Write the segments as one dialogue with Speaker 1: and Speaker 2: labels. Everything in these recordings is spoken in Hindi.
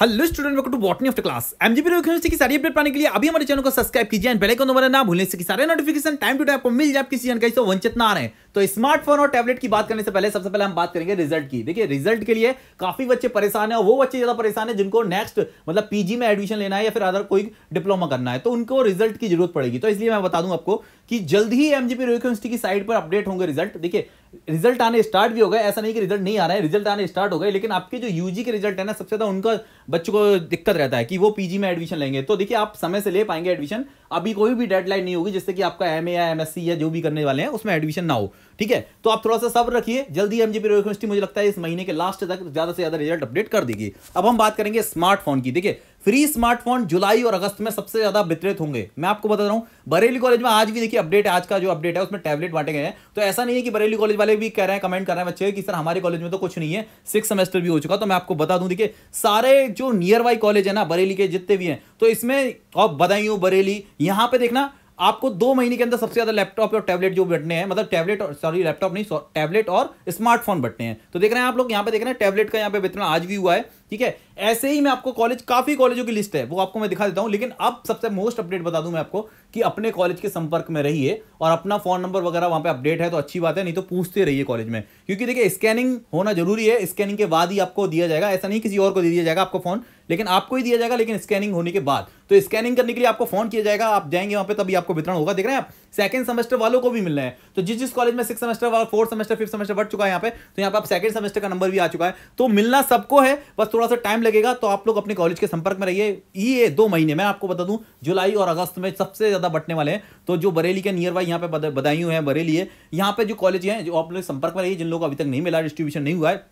Speaker 1: hello student welcome to botany of the class MGP university की सारी अपडेट पाने के लिए अभी हमारे चैनल को सब्सक्राइब कीजिए एंड बेल आइकन दबाना ना भूलें इससे सारे नोटिफिकेशन टाइम टू टाइम आपको मिल जाए आपकी जानकारी से वंचित ना आ रहे हैं तो स्मार्टफोन और टैबलेट की बात करने से पहले सबसे पहले हम बात करेंगे रिजल्ट की देखिए रिजल्ट के लिए काफी बच्चे परेशान है और वो बच्चे ज्यादा परेशान है जिनको नेक्स्ट मतलब पीजी में एडमिशन लेना है या फिर अदर कोई डिप्लोमा करना है तो उनको रिजल्ट की जरूरत पड़ेगी तो इसलिए मैं बता दूं आपको कि जल्द ही एमजीपी यूनिवर्सिटी की साइट पर अपडेट होंगे रिजल्ट देखिए रिजल्ट आने स्टार्ट भी हो गए ऐसा नहीं कि रिजल्ट नहीं आ रहा है रिजल्ट आने स्टार्ट हो गए लेकिन आपके जो यूजी के रिजल्ट है ना सबसे ज्यादा उनका बच्चों को दिक्कत रहता है कि वो पीजी में एडमिशन लेंगे तो देखिए आप समय से ले पाएंगे एडमिशन अभी कोई भी डेडलाइन नहीं होगी जिससे कि आपका एम या एमएससी या जो भी करने वाले हैं उसमें एडमिशन ना हो ठीक है तो आप थोड़ा सा सब्र रखिए जल्दी एम जी यूनिवर्सिटी मुझे लगता है इस महीने के लास्ट तक ज़्यादा से ज़्यादा रिजल्ट अपडेट कर देगी अब हम बात करेंगे स्मार्टफोन की देखिए फ्री स्मार्टफोन जुलाई और अगस्त में सबसे ज़्यादा वितरित होंगे मैं आपको बता रहा हूँ बरेली कॉलेज में आज भी देखिए अपडेट आज का जो अपडेट है उसमें टैबलेट बांटे गए हैं तो ऐसा नहीं है कि बरेली कॉलेज वाले भी कह रहे हैं कमेंट कर रहे हैं बच्चे कि सर हमारे कॉलेज में तो कुछ नहीं है सिक्स सेमेस्टर भी हो चुका तो मैं आपको बता दूं देखिए सारे जो नियर बाई कॉलेज है ना बरेली के जितने भी हैं तो इसमें और बदायूं बरेली यहाँ पे देखना आपको दो महीने के अंदर सबसे ज्यादा लैपटॉप और टैबलेट जो बटने हैं मतलब टैबलेट और सॉरी लैपटॉप नहीं टैबलेट और स्मार्टफोन बटने हैं तो देख रहे हैं आप लोग यहाँ पे देख रहे हैं टैबलेट का यहाँ पे वितरण आज भी हुआ है ठीक है ऐसे ही मैं आपको कॉलेज काफी कॉलेजों की लिस्ट है वो आपको मैं दिखा देता हूं लेकिन अब सबसे मोस्ट अपडेट बता दूं मैं आपको कि अपने कॉलेज के संपर्क में रहिए और अपना फोन नंबर वगैरह वहां पे अपडेट है तो अच्छी बात है नहीं तो पूछते रहिए कॉलेज में क्योंकि देखिए स्कैनिंग होना जरूरी है स्कैनिंग के बाद ही आपको दिया जाएगा ऐसा नहीं किसी और को दे दिया जाएगा आपको फोन लेकिन आपको ही दिया जाएगा लेकिन स्कैनिंग होने के बाद तो स्कैनिंग करने के लिए आपको फोन किया जाएगा आप जाएंगे वहां पर तभी आपको वितरण होगा देख रहे हैं आप सेकंड सेमेस्टर वालों को भी मिलना है तो जिस जिस कॉलेज में six semester fourth semester fifth semester बढ़ चुका है यहाँ पे तो यहाँ पर आप सेकंड सेमेस्टर का नंबर भी आ चुका है तो मिलना सबको है बस थोड़ा सा टाइम लगेगा तो आप लोग अपने कॉलेज के संपर्क में रहिए ये दो महीने मैं आपको बता दूं जुलाई और अगस्त में सबसे ज़्यादा बटने वाले हैं तो जो बरेली के नियर बाई यहाँ पे बदायूं हैं बरेली है यहाँ पे जो कॉलेज हैं जो आप लोग संपर्क में रहिए जिन लोगों को अभी तक नहीं मिला डिस्ट्रीब्यूशन नहीं हुआ है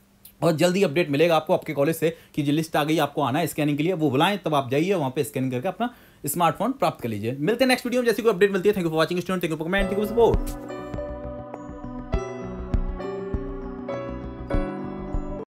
Speaker 1: और जल्दी अपडेट मिलेगा आपको आपके कॉलेज से कि जो लिस्ट आ गई आपको आना है स्कैनिंग के लिए वो बुलाएं तब आप जाइए वहाँ पे स्कैन करके अपना स्मार्टफोन प्राप्त कर लीजिए मिलते हैं नेक्स्ट वीडियो में जैसे कोई अपडेट मिलती है thank you for watching student thank you for comment thank you support